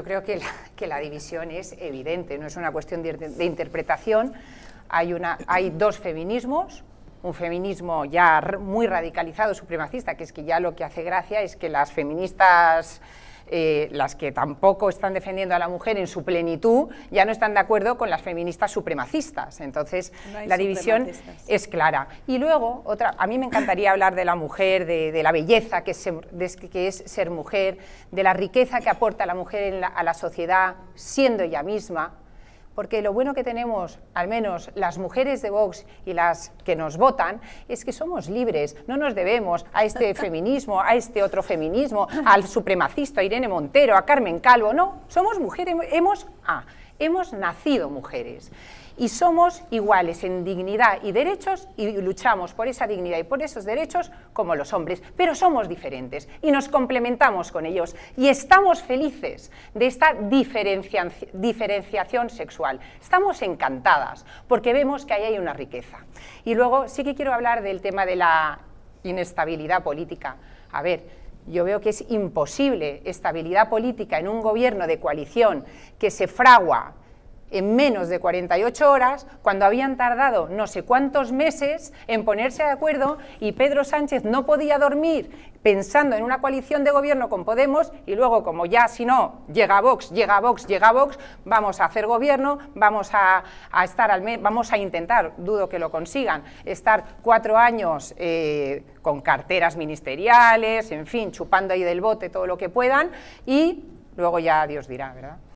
Yo creo que la, división es evidente, no es una cuestión de, interpretación. Hay, una, hay dos feminismos, un feminismo ya muy radicalizado, supremacista, que es que ya lo que hace gracia es que las feministas eh, las que tampoco están defendiendo a la mujer en su plenitud, ya no están de acuerdo con las feministas supremacistas. Entonces, la división es clara. Y luego, otra, a mí me encantaría hablar de la mujer, de, la belleza que es, ser, que es, ser mujer, de la riqueza que aporta la mujer a la sociedad siendo ella misma, porque lo bueno que tenemos, al menos las mujeres de Vox y las que nos votan, es que somos libres, no nos debemos a este feminismo, a este otro feminismo, al supremacista a Irene Montero, a Carmen Calvo, no, somos mujeres, hemos, ah, hemos nacido mujeres y somos iguales en dignidad y derechos y luchamos por esa dignidad y por esos derechos como los hombres, pero somos diferentes y nos complementamos con ellos y estamos felices de esta diferenciación sexual. Estamos encantadas porque vemos que ahí hay una riqueza. Y luego sí que quiero hablar del tema de la inestabilidad política. A ver, yo veo que es imposible estabilidad política en un gobierno de coalición que se fragua en menos de 48 horas cuando habían tardado no sé cuántos meses en ponerse de acuerdo y Pedro Sánchez no podía dormir pensando en una coalición de gobierno con Podemos y luego como ya si no llega Vox, llega Vox, llega Vox, vamos a hacer gobierno, vamos a, estar al vamos a intentar, dudo que lo consigan, estar cuatro años eh, con carteras ministeriales, en fin, chupando ahí del bote todo lo que puedan y luego ya Dios dirá, ¿verdad?